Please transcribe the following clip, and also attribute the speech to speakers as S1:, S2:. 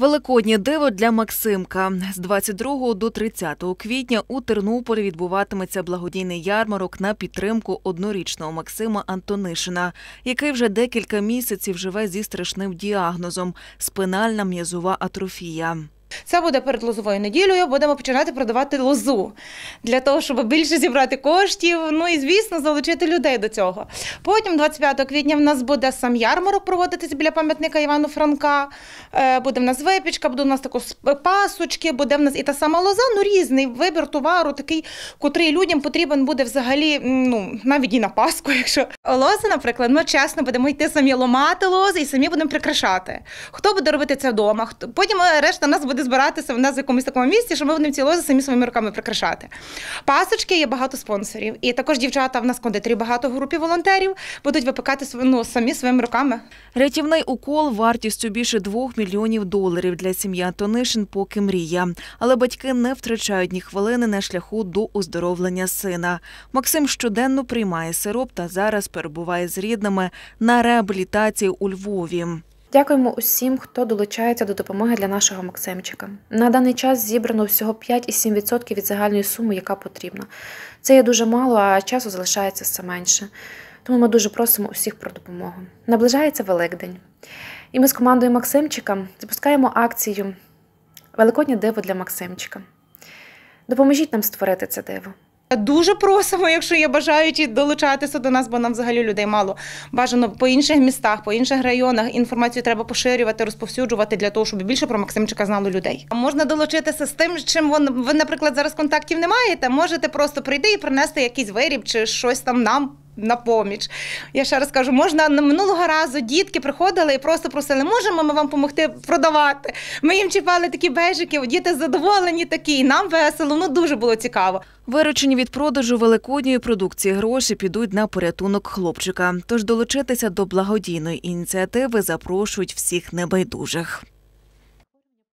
S1: Великоднє диво для Максимка з 22 до 30 квітня у Тернополі відбуватиметься благодійний ярмарок на підтримку однорічного Максима Антонишина, який вже декілька місяців живе зі страшним діагнозом спинальна м'язова атрофія. Це буде перед лозовою
S2: неділею. Будемо починати продавати лозу для того, щоб більше зібрати коштів. Ну і звісно, залучити людей до цього. Потім, 25 квітня, в нас буде сам ярмарок проводитись біля пам'ятника Івану Франка. Е, буде в нас випічка, буде в нас також е, пасочки, буде в нас і та сама лоза. Ну різний вибір товару, такий, котрий людям потрібен буде взагалі. Ну навіть і на Пасху, якщо лози, наприклад, ми чесно будемо йти самі ломати лози і самі будемо прикрашати. Хто буде робити це вдома? Потім е, решта нас буде буде збиратися нас в якомусь такому місці, що ми будемо ці лози самі своїми руками прикрашати. Пасочки є багато спонсорів. І також дівчата в нас кондитерів багато групі волонтерів будуть
S1: випекати ну, самі своїми руками. Рятівний укол вартістю більше двох мільйонів доларів для сім'ї Антонишин поки мрія. Але батьки не втрачають ні хвилини на шляху до оздоровлення сина. Максим щоденно приймає сироп та зараз перебуває з рідними на реабілітації у Львові.
S3: Дякуємо усім, хто долучається до допомоги для нашого Максимчика. На даний час зібрано всього 5,7% від загальної суми, яка потрібна. Це є дуже мало, а часу залишається все менше. Тому ми дуже просимо усіх про допомогу. Наближається Великдень. І ми з командою Максимчика запускаємо акцію Великоднє диво для Максимчика.
S2: Допоможіть нам створити це диво. Дуже просимо, якщо є бажаючі долучатися до нас, бо нам взагалі людей мало бажано по інших містах, по інших районах. Інформацію треба поширювати, розповсюджувати для того, щоб більше про Максимчика знало людей. А Можна долучитися з тим, чим вон ви, наприклад, зараз контактів не маєте. Можете просто прийти і принести якийсь виріб чи щось там нам на поміч. Я ще раз кажу, можна минулого разу дітки приходили і просто просили, можемо ми вам допомогти продавати.
S1: Ми їм чіпали такі бежики,
S2: діти задоволені такі, і нам весело, ну дуже було цікаво.
S1: Виручені від продажу великодньої продукції гроші підуть на порятунок хлопчика. Тож долучитися до благодійної ініціативи запрошують всіх небайдужих.